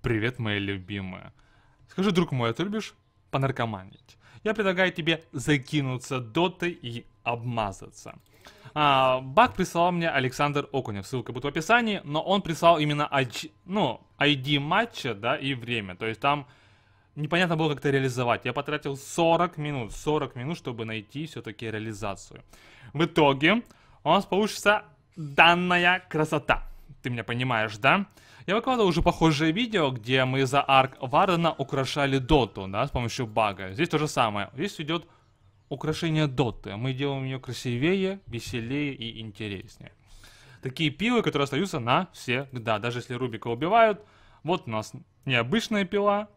Привет, мои любимые. Скажи, друг мой, а ты любишь понаркоманить? Я предлагаю тебе закинуться дотой и обмазаться. А, баг прислал мне Александр Окунев, ссылка будет в описании, но он прислал именно ID, ну, ID матча, да, и время. То есть там непонятно было, как то реализовать. Я потратил 40 минут, 40 минут, чтобы найти все-таки реализацию. В итоге у нас получится данная красота. Ты меня понимаешь, да? Я выкладывал уже похожее видео, где мы за арк Вардена украшали доту, да, с помощью бага. Здесь то же самое. Здесь идет украшение доты. Мы делаем ее красивее, веселее и интереснее. Такие пилы, которые остаются на все, да, даже если Рубика убивают. Вот у нас необычная пила,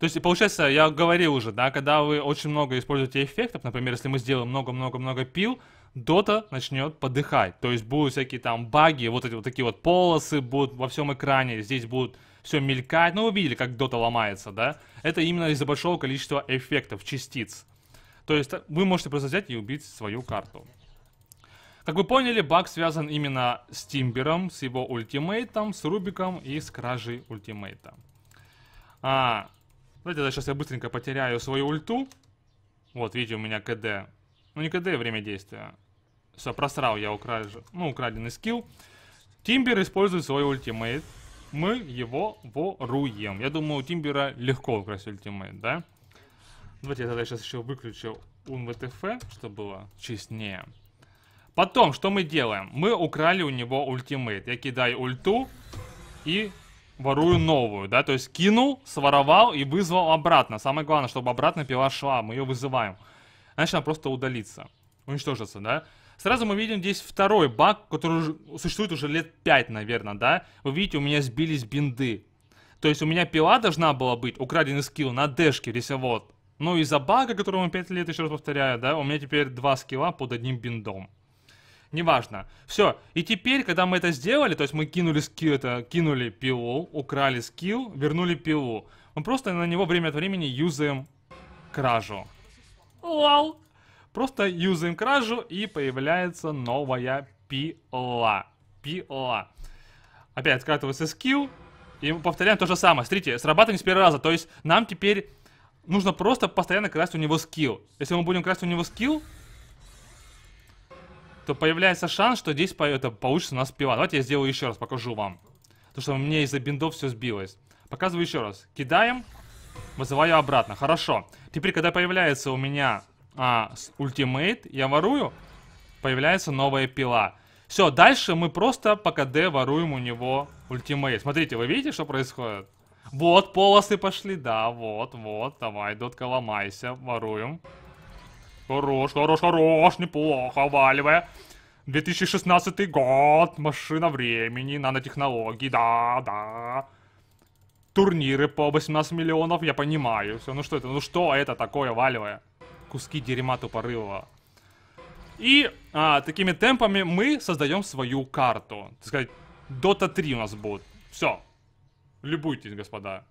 то есть, получается, я говорил уже, да, когда вы очень много используете эффектов, например, если мы сделаем много-много-много пил, Дота начнет подыхать. То есть будут всякие там баги, вот эти вот такие вот полосы будут во всем экране, здесь будут все мелькать. Ну, вы видели, как Дота ломается, да? Это именно из-за большого количества эффектов, частиц. То есть э, вы можете просто взять и убить свою карту. Как вы поняли, баг связан именно с Тимбером, с его ультимейтом, с Рубиком и с кражей ультимейта. А, Давайте сейчас я быстренько потеряю свою ульту. Вот, видите, у меня КД. Ну, не КД, время действия. Все, просрал я украж... ну, украденный скилл. Тимбер использует свой ультимейт. Мы его воруем. Я думаю, у Тимбера легко украсть ультимейт, да? Давайте я тогда сейчас еще выключу УНВТФ, чтобы было честнее. Потом, что мы делаем? Мы украли у него ультимейт. Я кидаю ульту и Ворую новую, да? То есть кинул, своровал и вызвал обратно. Самое главное, чтобы обратно пила шла. Мы ее вызываем. Значит, она просто удалится. Уничтожится, да? Сразу мы видим здесь второй баг, который существует уже лет 5, наверное, да? Вы видите, у меня сбились бинды. То есть у меня пила должна была быть, украденный скилл на дэшке, вот. Но ну, из-за бага, которому 5 лет, еще раз повторяю, да, у меня теперь два скилла под одним биндом неважно. Все, и теперь, когда мы это сделали, то есть мы кинули, скил это, кинули пилу, украли скилл, вернули пилу. Мы просто на него время от времени юзаем кражу. Вау! Просто юзаем кражу и появляется новая пила. Пила. Опять скатывается скилл. И мы повторяем то же самое. Смотрите, срабатывает не с первого раза. То есть нам теперь нужно просто постоянно красть у него скилл. Если мы будем красть у него скилл, то появляется шанс, что здесь по это, получится у нас пила. Давайте я сделаю еще раз, покажу вам. то что у меня из-за биндов все сбилось. Показываю еще раз. Кидаем. Вызываю обратно. Хорошо. Теперь, когда появляется у меня а, ультимейт, я ворую. Появляется новая пила. Все, дальше мы просто по КД воруем у него ультимейт. Смотрите, вы видите, что происходит? Вот, полосы пошли, да, вот, вот, давай, дотка, ломайся, воруем. Хорош, хорош, хорош, неплохо, валивая. 2016 год, машина времени, нанотехнологии, да, да. Турниры по 18 миллионов, я понимаю. Все, ну что это, ну что это такое, валивая? Куски дерьма тупорылого. И а, такими темпами мы создаем свою карту. Так сказать, Dota 3 у нас будет. Все. Любуйтесь, господа.